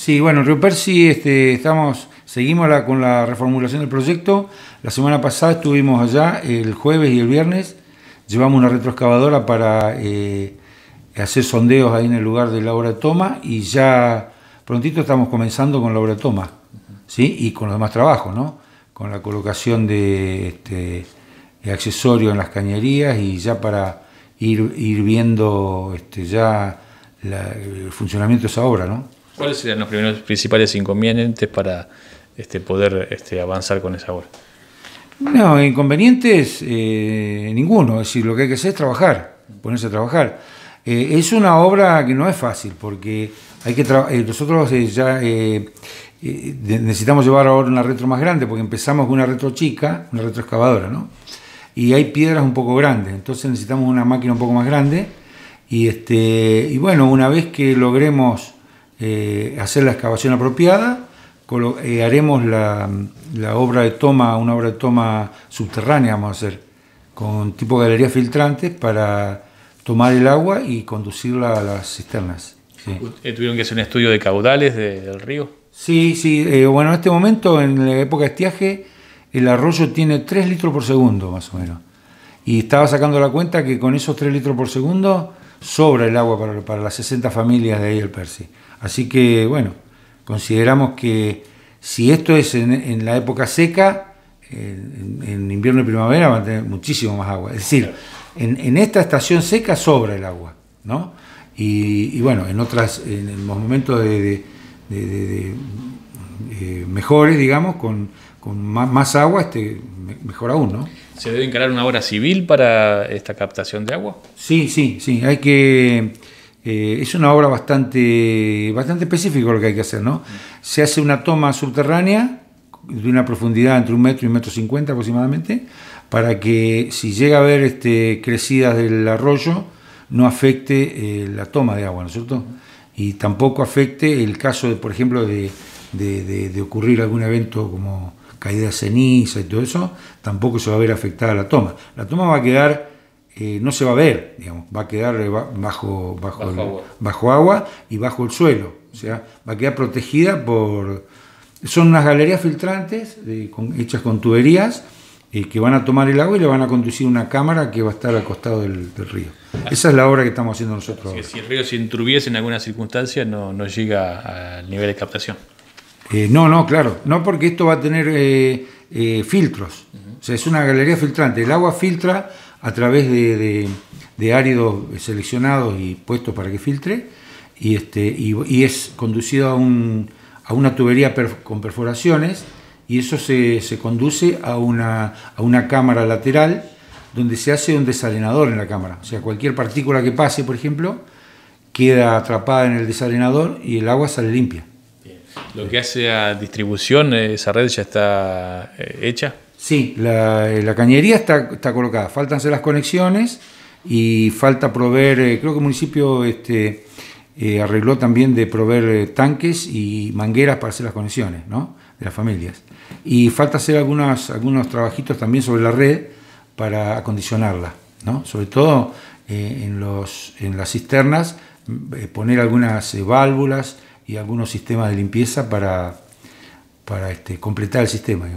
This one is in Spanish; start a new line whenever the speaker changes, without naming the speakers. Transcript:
Sí, bueno, en Río este, estamos, seguimos con la reformulación del proyecto. La semana pasada estuvimos allá, el jueves y el viernes, llevamos una retroexcavadora para eh, hacer sondeos ahí en el lugar de la obra toma y ya prontito estamos comenzando con la obra toma, ¿sí? Y con los demás trabajos, ¿no? Con la colocación de, este, accesorios en las cañerías y ya para ir, viendo este, ya el funcionamiento de esa obra, ¿no?
¿Cuáles serían los primeros principales inconvenientes para este, poder este, avanzar con esa obra?
No, inconvenientes eh, ninguno. Es decir, lo que hay que hacer es trabajar, ponerse a trabajar. Eh, es una obra que no es fácil porque hay que eh, nosotros ya necesitamos llevar ahora una retro más grande porque empezamos con una retro chica, una excavadora, ¿no? Y hay piedras un poco grandes, entonces necesitamos una máquina un poco más grande. Y, este, y bueno, una vez que logremos eh, hacer la excavación apropiada, eh, haremos la, obra de toma, una obra de toma subterránea vamos a hacer, con tipo de galerías filtrantes para tomar el agua y conducirla a las cisternas.
Eh, ¿Tuvieron que hacer un estudio de caudales del río?
Sí, sí. bueno, en este momento, en la época de estiaje, el arroyo tiene 3 litros por segundo, más o menos. Y estaba sacando la cuenta que con esos 3 litros por segundo sobra el agua para, las 60 familias de ahí el Percy. Así que, bueno, consideramos que si esto es en, la época seca, en, invierno y primavera van a tener muchísimo más agua. Es decir, en, esta estación seca sobra el agua, ¿no? Y, bueno, en otras, en los momentos de eh, mejores, digamos, con, más, agua, este, mejor aún, ¿no?
¿Se debe encarar una obra civil para esta captación de agua?
Sí, sí, sí, hay que... Eh, es una obra bastante, bastante específica lo que hay que hacer, ¿no? Se hace una toma subterránea de una profundidad entre un metro y un metro cincuenta aproximadamente, para que si llega a haber este, crecidas del arroyo, no afecte eh, la toma de agua, ¿no es cierto? Y tampoco afecte el caso, de, por ejemplo, de de, de, ocurrir algún evento como caída de ceniza y todo eso, tampoco se va a ver afectada la toma. La toma va a quedar, eh, no se va a ver, digamos, va a quedar bajo, bajo, bajo, agua. y bajo el suelo. O sea, va a quedar protegida por... Son unas galerías filtrantes con, hechas con tuberías eh, que van a tomar el agua y le van a conducir una cámara que va a estar al costado del, río. Esa es la obra que estamos haciendo nosotros. si
el río se intruviese en alguna circunstancia, no, no llega al nivel
de captación. Eh, no, no, claro, no porque esto va a tener eh, eh, filtros. O sea, es una galería filtrante. El agua filtra a través de, áridos seleccionados y puestos para que filtre y, este, y, es conducido a, una tubería con perforaciones y eso se, conduce a una, a una, cámara lateral donde se hace un desalenador en la cámara. O sea, cualquier partícula que pase, por ejemplo, queda atrapada en el desalenador y el agua sale limpia.
Lo que hace a distribución, eh, esa red ya está eh, hecha.
Sí, eh, la, cañería está, está colocada, faltanse las conexiones y falta proveer, creo que el municipio este, arregló también de proveer tanques y mangueras para hacer las conexiones ¿no? de las familias. Y falta hacer algunas, algunos trabajitos también sobre la red para acondicionarla, ¿no? sobre todo en, los, en las cisternas, mm, poner algunas válvulas y algunos sistemas de limpieza para, para este, completar el sistema.